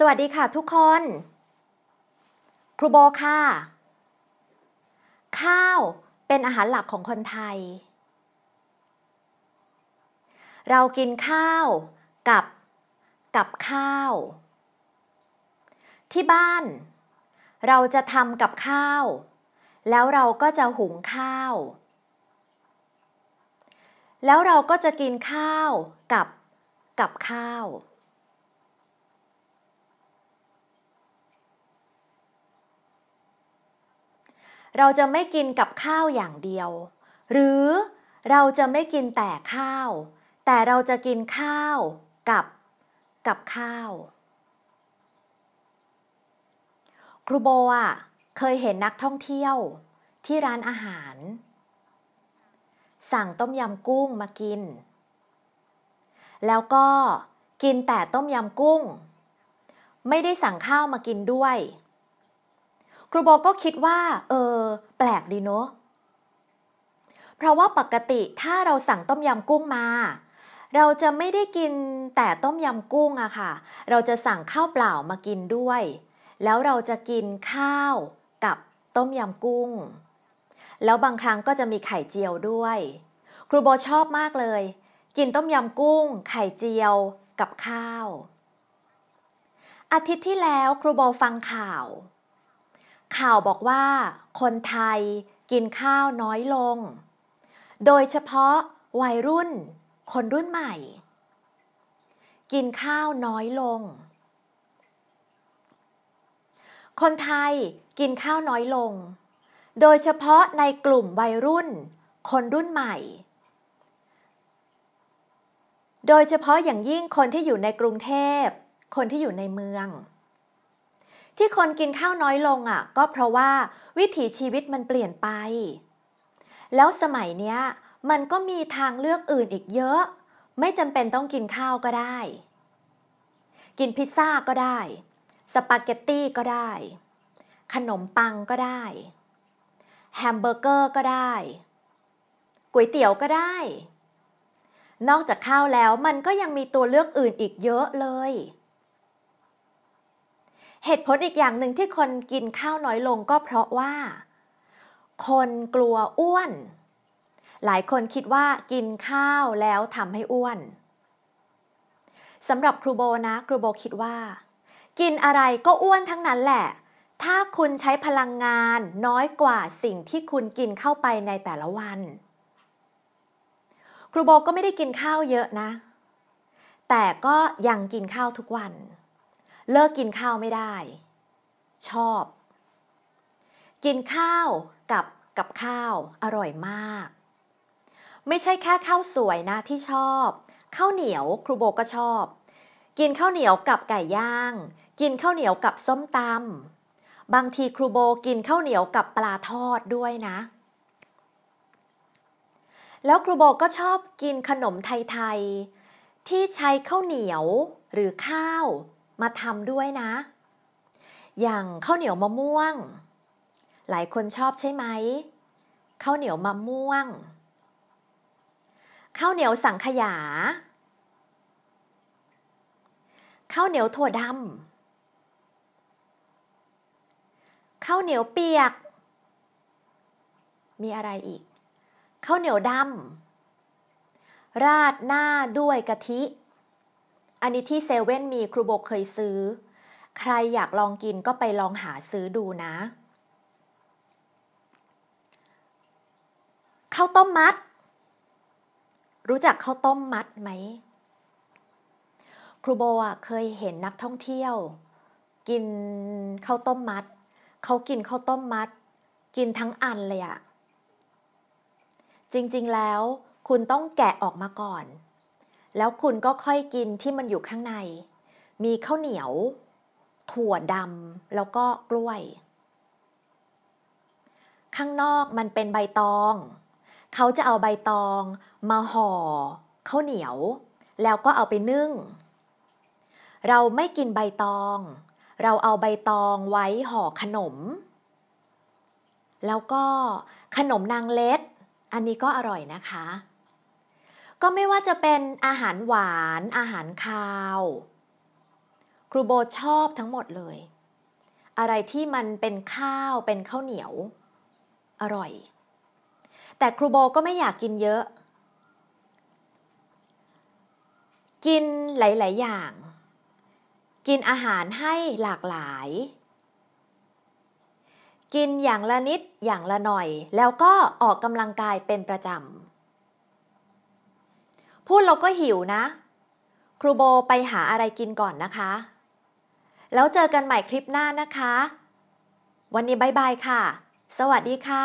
สวัสดีค่ะทุกคน ครูโบค่ะข้าวเป็นอาหารหลักของคนไทย เรากินข้าวกับ กับข้าว ที่บ้าน เราจะทำกับข้าว แล้วเราก็จะหุงข้าว แล้วเราก็จะกินข้าวกับ กับข้าวเราจะไม่กินกับข้าวอย่างเดียว หรือเราจะไม่กินแต่ข้าว แต่เราจะกินข้าวกับ กับข้าว ครูโบอ่ะเคยเห็นนักท่องเที่ยวที่ร้านอาหาร สั่งต้มยำกุ้งมากิน แล้วก็กินแต่ต้มยำกุ้ง ไม่ได้สั่งข้าวมากินด้วยครูโบก็คิดว่า เออ แปลกดีเนาะ เพราะว่าปกติถ้าเราสั่งต้มยำกุ้งมา เราจะไม่ได้กินแต่ต้มยำกุ้งอะค่ะ เราจะสั่งข้าวเปล่ามากินด้วย แล้วเราจะกินข้าวกับต้มยำกุ้ง แล้วบางครั้งก็จะมีไข่เจียวด้วย ครูโบชอบมากเลย กินต้มยำกุ้ง ไข่เจียวกับข้าว อาทิตย์ที่แล้วครูโบฟังข่าวข่าวบอกว่าคนไทยกินข้าวน้อยลง โดยเฉพาะ วัยรุ่น คนรุ่นใหม่ กินข้าวน้อยลง คนไทยกินข้าวน้อยลง โดยเฉพาะในกลุ่มวัยรุ่น คนรุ่นใหม่ โดยเฉพาะอย่างยิ่งคนที่อยู่ในกรุงเทพ คนที่อยู่ในเมืองที่คนกินข้าวน้อยลงอ่ะ ก็เพราะว่าวิถีชีวิตมันเปลี่ยนไป แล้วสมัยเนี้ย มันก็มีทางเลือกอื่นอีกเยอะ ไม่จำเป็นต้องกินข้าวก็ได้ กินพิซซ่าก็ได้ สปาเกตตี้ก็ได้ ขนมปังก็ได้ แฮมเบอร์เกอร์ก็ได้ก๋วยเตี๋ยวก็ได้ นอกจากข้าวแล้วมันก็ยังมีตัวเลือกอื่นอีกเยอะเลยเหตุผลอีกอย่างหนึ่งที่คนกินข้าวน้อยลงก็เพราะว่า คนกลัวอ้วน หลายคนคิดว่ากินข้าวแล้วทำให้อ้วนสำหรับครูโบนะ ครูโบคิดว่า กินอะไรก็อ้วนทั้งนั้นแหละ ถ้าคุณใช้พลังงานน้อยกว่าสิ่งที่คุณกินเข้าไปในแต่ละวัน ครูโบก็ไม่ได้กินข้าวเยอะนะ แต่ก็ยังกินข้าวทุกวันเลิกกินข้าวไม่ได้ ชอบ กินข้าวกับกับข้าวอร่อยมาก ไม่ใช่แค่ข้าวสวยนะที่ชอบ ข้าวเหนียว ครูโบก็ชอบ กินข้าวเหนียวกับไก่ย่าง กินข้าวเหนียวกับส้มตำบางทีครูโบกินข้าวเหนียวกับปลาทอดด้วยนะ แล้วครูโบก็ชอบกินขนมไทยๆที่ใช้ข้าวเหนียวหรือข้าวมาทำด้วยนะ อย่างข้าวเหนียวมะม่วง หลายคนชอบใช่ไหมข้าวเหนียวมะม่วง ข้าวเหนียวสังขยา ข้าวเหนียวถั่วดำข้าวเหนียวเปียก มีอะไรอีก ข้าวเหนียวดำ ราดหน้าด้วยกะทิอันนี้ที่เซเว่นมีครูโบเคยซื้อ ใครอยากลองกินก็ไปลองหาซื้อดูนะข้าวต้มมัด รู้จักข้าวต้มมัดไหม ครูโบอ่ะเคยเห็นนักท่องเที่ยว กินข้าวต้มมัดเขากินข้าวต้มมัด กินทั้งอันเลยอะจริงๆแล้ว คุณต้องแกะออกมาก่อนแล้วคุณก็ค่อยกินที่มันอยู่ข้างใน มีข้าวเหนียว ถั่วดำแล้วก็กล้วย ข้างนอกมันเป็นใบตอง เขาจะเอาใบตอง มาห่อข้าวเหนียว แล้วก็เอาไปนึ่ง เราไม่กินใบตอง เราเอาใบตองไว้ห่อขนม แล้วก็ขนมนางเล็ด อันนี้ก็อร่อยนะคะก็ไม่ว่าจะเป็นอาหารหวาน อาหารคาว ครูโบชอบทั้งหมดเลย อะไรที่มันเป็นข้าว เป็นข้าวเหนียว อร่อย แต่ครูโบก็ไม่อยากกินเยอะ กินหลาย ๆ อย่าง กินอาหารให้หลากหลาย กินอย่างละนิด อย่างละหน่อย แล้วก็ออกกำลังกายเป็นประจำพูดเราก็หิวนะ ครูโบไปหาอะไรกินก่อนนะคะ แล้วเจอกันใหม่คลิปหน้านะคะ วันนี้บายบายค่ะ สวัสดีค่ะ